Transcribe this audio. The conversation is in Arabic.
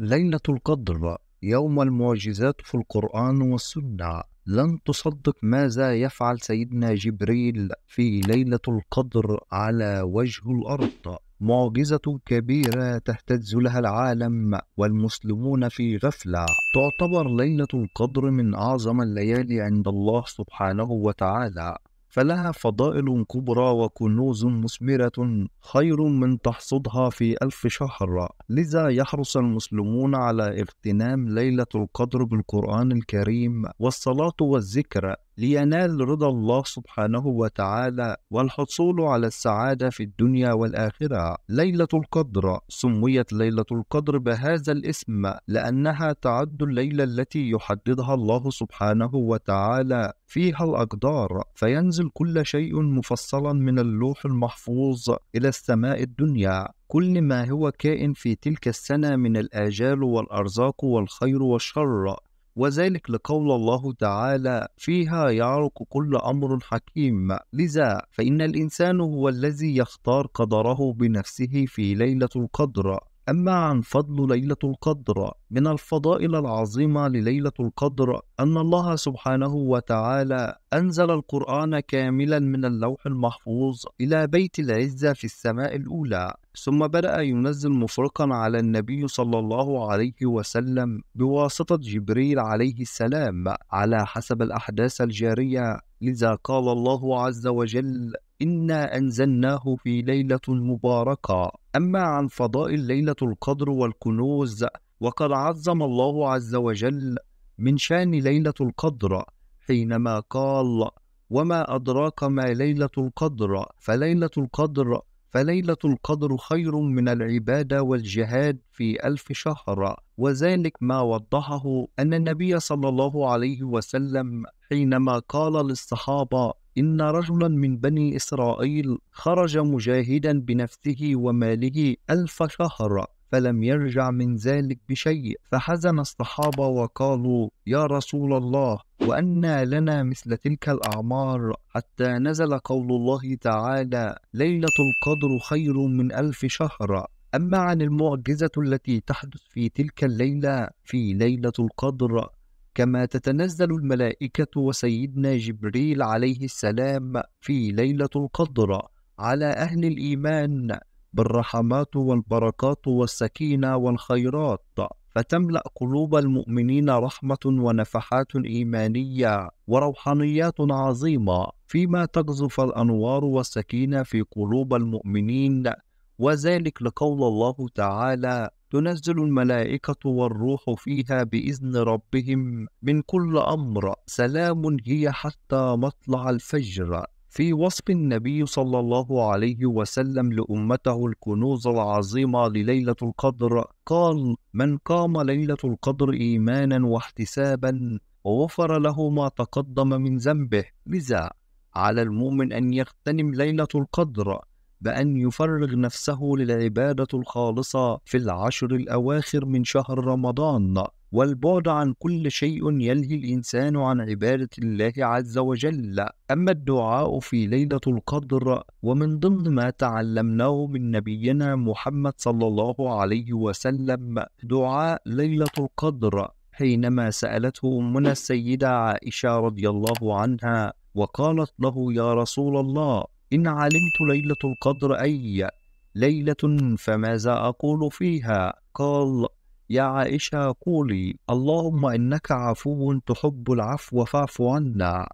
ليلة القدر يوم المعجزات في القرآن والسنة لن تصدق ماذا يفعل سيدنا جبريل في ليلة القدر على وجه الأرض معجزة كبيرة تهتز لها العالم والمسلمون في غفلة تعتبر ليلة القدر من أعظم الليالي عند الله سبحانه وتعالى فلها فضائل كبرى وكنوز مثمرة خير من تحصدها في ألف شهر لذا يحرص المسلمون على اغتنام ليلة القدر بالقرآن الكريم والصلاة والذكر لينال رضا الله سبحانه وتعالى والحصول على السعادة في الدنيا والآخرة. ليلة القدر سميت ليلة القدر بهذا الاسم لأنها تعد الليلة التي يحددها الله سبحانه وتعالى فيها الأقدار فينزل كل شيء مفصلا من اللوح المحفوظ إلى السماء الدنيا كل ما هو كائن في تلك السنة من الآجال والأرزاق والخير والشر وذلك لقول الله تعالى فيها يعرق كل أمر حكيم لذا فإن الإنسان هو الذي يختار قدره بنفسه في ليلة القدر أما عن فضل ليلة القدر من الفضائل العظيمة لليلة القدر أن الله سبحانه وتعالى أنزل القرآن كاملا من اللوح المحفوظ إلى بيت العزة في السماء الأولى ثم بدأ ينزل مفرقا على النبي صلى الله عليه وسلم بواسطة جبريل عليه السلام على حسب الأحداث الجارية لذا قال الله عز وجل إنا أنزلناه في ليلة مباركة أما عن فضائل ليلة القدر والكنوز وقد عظم الله عز وجل من شأن ليلة القدر حينما قال وما أدراك ما ليلة القدر فليلة القدر فليلة القدر خير من العبادة والجهاد في ألف شهر وذلك ما وضحه أن النبي صلى الله عليه وسلم حينما قال للصحابة إن رجلا من بني إسرائيل خرج مجاهدا بنفسه وماله ألف شهر فلم يرجع من ذلك بشيء فحزن الصحابة وقالوا يا رسول الله وأنى لنا مثل تلك الأعمار حتى نزل قول الله تعالى ليلة القدر خير من ألف شهر أما عن المعجزة التي تحدث في تلك الليلة في ليلة القدر كما تتنزل الملائكة وسيدنا جبريل عليه السلام في ليلة القدر على أهل الإيمان بالرحمات والبركات والسكينة والخيرات فتملأ قلوب المؤمنين رحمة ونفحات إيمانية وروحانيات عظيمة فيما تقذف الأنوار والسكينة في قلوب المؤمنين وذلك لقول الله تعالى تنزل الملائكة والروح فيها بإذن ربهم من كل أمر سلام هي حتى مطلع الفجر في وصف النبي صلى الله عليه وسلم لأمته الكنوز العظيمة لليلة القدر قال من قام ليلة القدر إيمانا واحتسابا ووفر له ما تقدم من ذنبه لذا على المؤمن أن يغتنم ليلة القدر بأن يفرغ نفسه للعبادة الخالصة في العشر الأواخر من شهر رمضان والبعد عن كل شيء يلهي الإنسان عن عبادة الله عز وجل أما الدعاء في ليلة القدر ومن ضمن ما تعلمناه من نبينا محمد صلى الله عليه وسلم دعاء ليلة القدر حينما سألته أمنا السيدة عائشة رضي الله عنها وقالت له يا رسول الله إن علمت ليلة القدر أي ليلة فماذا أقول فيها قال يا عائشة قولي اللهم إنك عفو تحب العفو فاعف عنا